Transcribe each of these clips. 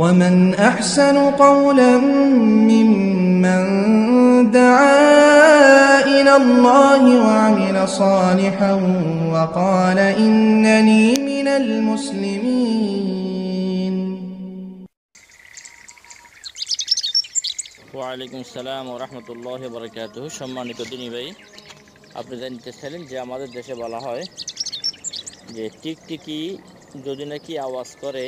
ومن أحسن قولا ممن دعا إلى الله وعمل صالحا وقال إنني من المسلمين ওয়ালাইকুম সালাম ও রহমতুল্লাহ বরকাত সম্মানিত দিনী ভাই আপনি জানতেছিলেন যে আমাদের দেশে বলা হয় যে টিকটিকি যদি নাকি আওয়াজ করে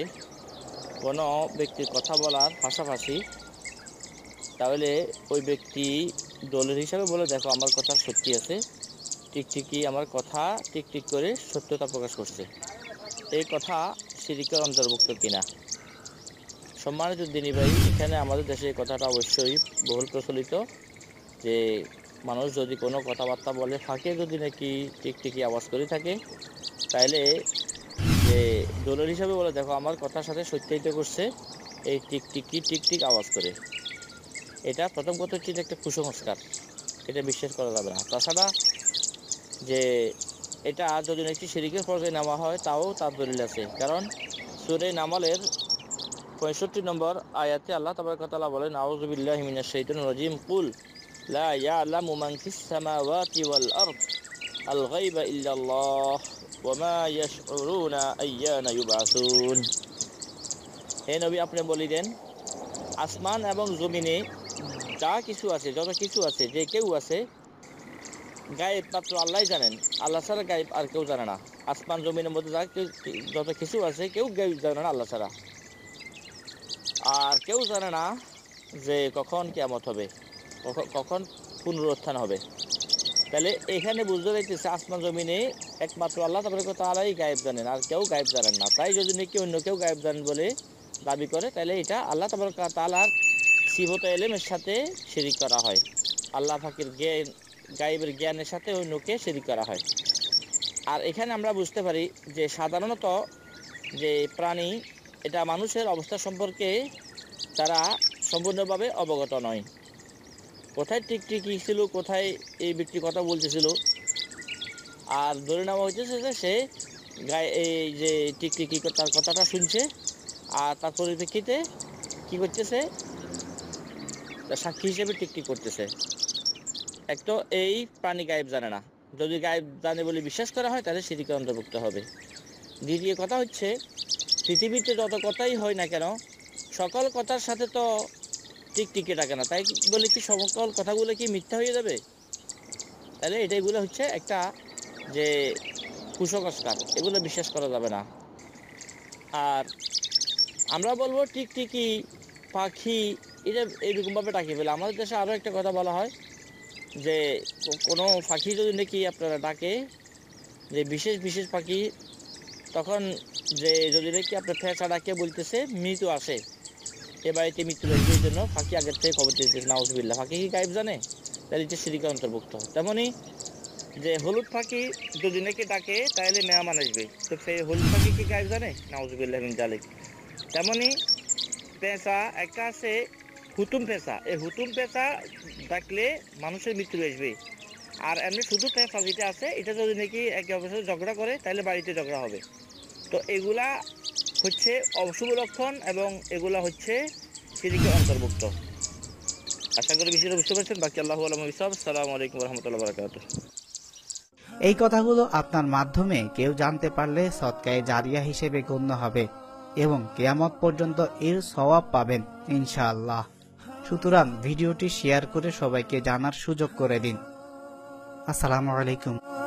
কোনো ব্যক্তি কথা বলার পাশাপাশি তাহলে ওই ব্যক্তি দলের হিসাবে বলে দেখো আমার কথা সত্যি আছে টিকটিকি আমার কথা টিকটিক করে সত্যতা প্রকাশ করছে এই কথা সিরিকের অন্তর্ভুক্ত কিনা সম্মানিত দিনী ভাই এখানে আমাদের দেশে এই কথাটা অবশ্যই বহুল প্রচলিত যে মানুষ যদি কোনো কথাবার্তা বলে ফাঁকে যদি নাকি টিকটিকি আওয়াজ করে থাকে তাহলে যে দলিল হিসাবে বলে দেখো আমার কথার সাথে সত্যায়িত করছে এই টিকটিকি টিকটিক আওয়াজ করে এটা প্রথম কথা হচ্ছে যে একটা কুসংস্কার এটা বিশ্বাস করা যাবে না তাছাড়া যে এটা আর যদি একটি শিরিকের পর্যায়ে নেওয়া হয় তাও তার দলিল আছে কারণ সুরে নামালের পঁয়ষট্টি নম্বর আয়াতে আল্লাহ কথা বলেন আউজবিল্লাহ হিমিনা শৈতুন রাজিম কুল লা ইয়া আল্লাহ মুমানফিস সামাওয়াতি ওয়াল আরদ الغيب إلا الله وما يشعرون أيان يبعثون হে নবী আপনি বলিলেন আসমান এবং জমিনে যা কিছু আছে যত কিছু আছে যে কেউ আছে গায়েব মাত্র আল্লাহ জানেন আল্লাহ ছাড়া গায়েব আর কেউ জানে না আসমান জমিনের মধ্যে যা যত কিছু আছে কেউ গায়েব জানে না আল্লাহ ছাড়া আর কেউ জানে না যে কখন কেমত হবে কখন পুনরুত্থান হবে তাহলে এখানে বুঝতে পারতেছে আসমান জমিনে একমাত্র আল্লাহ তারপরে তারাই গায়েব জানেন আর কেউ গায়েব জানেন না তাই যদি নাকি অন্য কেউ গায়েব জানেন বলে দাবি করে তাহলে এটা আল্লাহ তারপরে তালার শিবত এলেমের সাথে শিরিক করা হয় আল্লাহ ফাকির জ্ঞান গায়েবের জ্ঞানের সাথে অন্যকে শিরিক করা হয় আর এখানে আমরা বুঝতে পারি যে সাধারণত যে প্রাণী এটা মানুষের অবস্থা সম্পর্কে তারা সম্পূর্ণভাবে অবগত নয় কোথায় টিকটিকি ছিল কোথায় এই ব্যক্তি কথা বলতেছিল আর ধরে নেওয়া হচ্ছে যে সে গায়ে এই যে টিকটিকি তার কথাটা শুনছে আর তার পরিপ্রেক্ষিতে কী করতেছে সাক্ষী হিসেবে টিকটিক করতেছে এক তো এই প্রাণী গায়েব জানে না যদি গায়েব জানে বলে বিশ্বাস করা হয় তাহলে সেটিকে অন্তর্ভুক্ত হবে দ্বিতীয় কথা হচ্ছে পৃথিবীতে যত কথাই হয় না কেন সকল কথার সাথে তো টিকটিকি ডাকে না তাই বলে কি সমকল কথাগুলো কি মিথ্যা হয়ে যাবে তাহলে এটা এগুলো হচ্ছে একটা যে কুসংস্কার এগুলো বিশ্বাস করা যাবে না আর আমরা বলবো টিকটিকি পাখি এটা এইরকমভাবে ডাকিয়ে ফেলে আমাদের দেশে আরও একটা কথা বলা হয় যে কোনো পাখি যদি নাকি আপনারা ডাকে যে বিশেষ বিশেষ পাখি তখন যে যদি নাকি আপনার ফেঁচা ডাকে বলতেছে মৃত আসে এ বাড়িতে মৃত্যু ব্যক্তির জন্য ফাঁকি আগের থেকে খবর দিয়েছে নাউজবিল্লা ফাঁকি কি গায়েব জানে তাহলে এটা সিরিকে অন্তর্ভুক্ত তেমনই যে হলুদ ফাঁকি যদি নাকি ডাকে তাহলে মেয়ামান আসবে তো সেই হলুদ ফাঁকি কি গায়েব জানে নাউজবিল্লা জালিক তেমনই পেঁচা একটা আছে হুতুম পেঁচা এই হুতুম পেঁচা ডাকলে মানুষের মৃত্যু আসবে আর এমনি শুধু পেঁচা যেটা আছে এটা যদি নাকি একে অপরের সাথে ঝগড়া করে তাহলে বাড়িতে ঝগড়া হবে তো এগুলা হচ্ছে অশুভ লক্ষণ এবং এগুলা হচ্ছে সিরিকে অন্তর্ভুক্ত আশা করি বিষয়টা বুঝতে পারছেন বাকি আল্লাহ আলম ইসব সালাম আলাইকুম রহমতুল্লাহ বারাকাত এই কথাগুলো আপনার মাধ্যমে কেউ জানতে পারলে সৎকায় জারিয়া হিসেবে গণ্য হবে এবং কেয়ামত পর্যন্ত এর সওয়াব পাবেন ইনশাআল্লাহ সুতরাং ভিডিওটি শেয়ার করে সবাইকে জানার সুযোগ করে দিন আসসালামু আলাইকুম